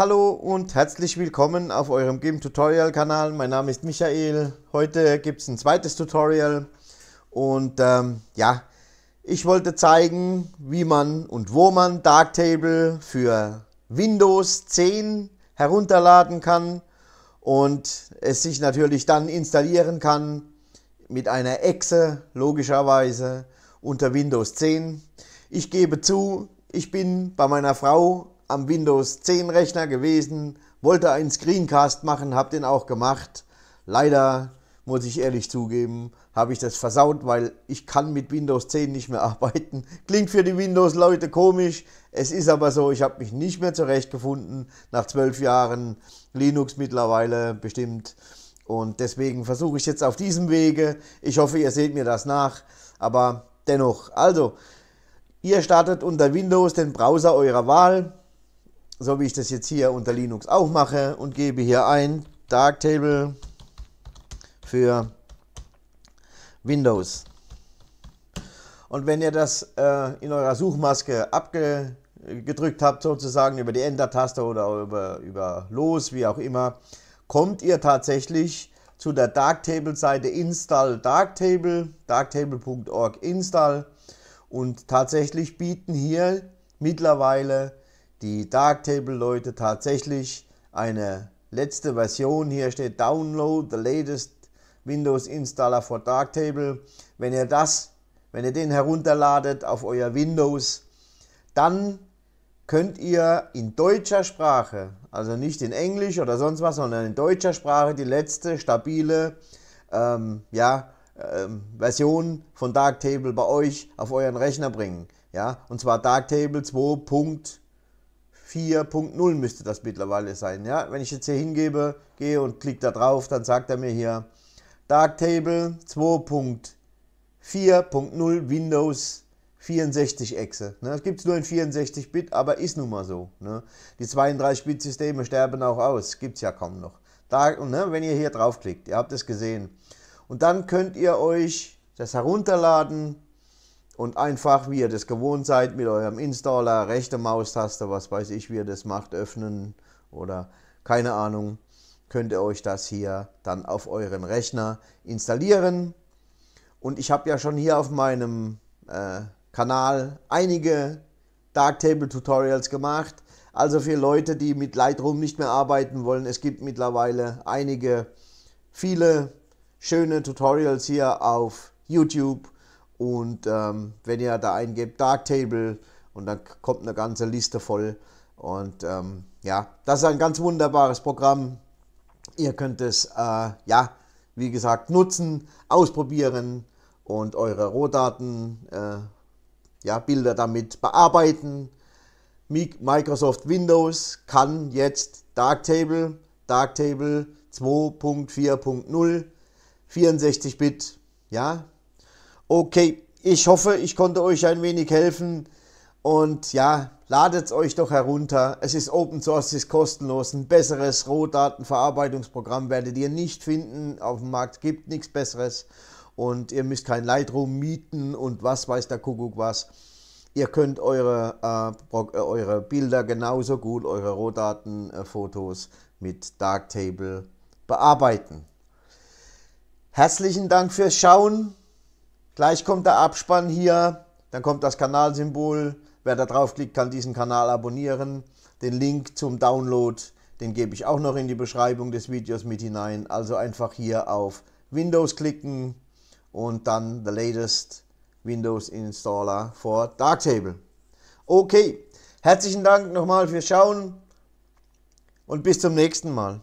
Hallo und herzlich willkommen auf eurem Game Tutorial Kanal. Mein Name ist Michael. Heute gibt es ein zweites Tutorial und ähm, ja, ich wollte zeigen, wie man und wo man Darktable für Windows 10 herunterladen kann und es sich natürlich dann installieren kann mit einer Exe, logischerweise, unter Windows 10. Ich gebe zu, ich bin bei meiner Frau am Windows 10 Rechner gewesen, wollte einen Screencast machen, habe den auch gemacht. Leider muss ich ehrlich zugeben, habe ich das versaut, weil ich kann mit Windows 10 nicht mehr arbeiten. Klingt für die Windows-Leute komisch, es ist aber so, ich habe mich nicht mehr zurechtgefunden nach zwölf Jahren Linux mittlerweile bestimmt. Und deswegen versuche ich jetzt auf diesem Wege. Ich hoffe, ihr seht mir das nach. Aber dennoch, also, ihr startet unter Windows den Browser eurer Wahl so wie ich das jetzt hier unter Linux auch mache und gebe hier ein Darktable für Windows. Und wenn ihr das äh, in eurer Suchmaske abgedrückt habt, sozusagen über die Enter-Taste oder über, über Los, wie auch immer, kommt ihr tatsächlich zu der Darktable-Seite install darktable, darktable.org install und tatsächlich bieten hier mittlerweile die Darktable-Leute tatsächlich eine letzte Version. Hier steht Download the latest Windows Installer for Darktable. Wenn ihr das, wenn ihr den herunterladet auf euer Windows, dann könnt ihr in deutscher Sprache, also nicht in Englisch oder sonst was, sondern in deutscher Sprache die letzte stabile ähm, ja, ähm, Version von Darktable bei euch auf euren Rechner bringen. Ja, und zwar Darktable 2. 4.0 müsste das mittlerweile sein. Ja? Wenn ich jetzt hier hingebe, gehe und klicke da drauf, dann sagt er mir hier Darktable 2.4.0 Windows 64-Exe. Ne? Das gibt es nur in 64-Bit, aber ist nun mal so. Ne? Die 32-Bit-Systeme sterben auch aus, gibt es ja kaum noch. Da, ne, wenn ihr hier draufklickt, ihr habt es gesehen. Und dann könnt ihr euch das herunterladen, und einfach, wie ihr das gewohnt seid, mit eurem Installer, rechte Maustaste, was weiß ich, wie ihr das macht, öffnen oder keine Ahnung, könnt ihr euch das hier dann auf euren Rechner installieren. Und ich habe ja schon hier auf meinem äh, Kanal einige Darktable Tutorials gemacht. Also für Leute, die mit Lightroom nicht mehr arbeiten wollen, es gibt mittlerweile einige, viele schöne Tutorials hier auf YouTube und ähm, wenn ihr da eingebt, Darktable, und dann kommt eine ganze Liste voll. Und ähm, ja, das ist ein ganz wunderbares Programm. Ihr könnt es, äh, ja, wie gesagt, nutzen, ausprobieren und eure Rohdaten, äh, ja, Bilder damit bearbeiten. Microsoft Windows kann jetzt Darktable, Darktable 2.4.0, 64-Bit, ja, Okay, ich hoffe, ich konnte euch ein wenig helfen und ja, ladet es euch doch herunter. Es ist Open Source, es ist kostenlos. Ein besseres Rohdatenverarbeitungsprogramm werdet ihr nicht finden. Auf dem Markt gibt nichts Besseres und ihr müsst kein Lightroom mieten und was weiß der Kuckuck was. Ihr könnt eure, äh, äh eure Bilder genauso gut, eure Rohdatenfotos äh, mit Darktable bearbeiten. Herzlichen Dank fürs Schauen. Gleich kommt der Abspann hier, dann kommt das Kanalsymbol. Wer da draufklickt, kann diesen Kanal abonnieren. Den Link zum Download, den gebe ich auch noch in die Beschreibung des Videos mit hinein. Also einfach hier auf Windows klicken und dann the latest Windows Installer for Darktable. Okay, herzlichen Dank nochmal fürs Schauen und bis zum nächsten Mal.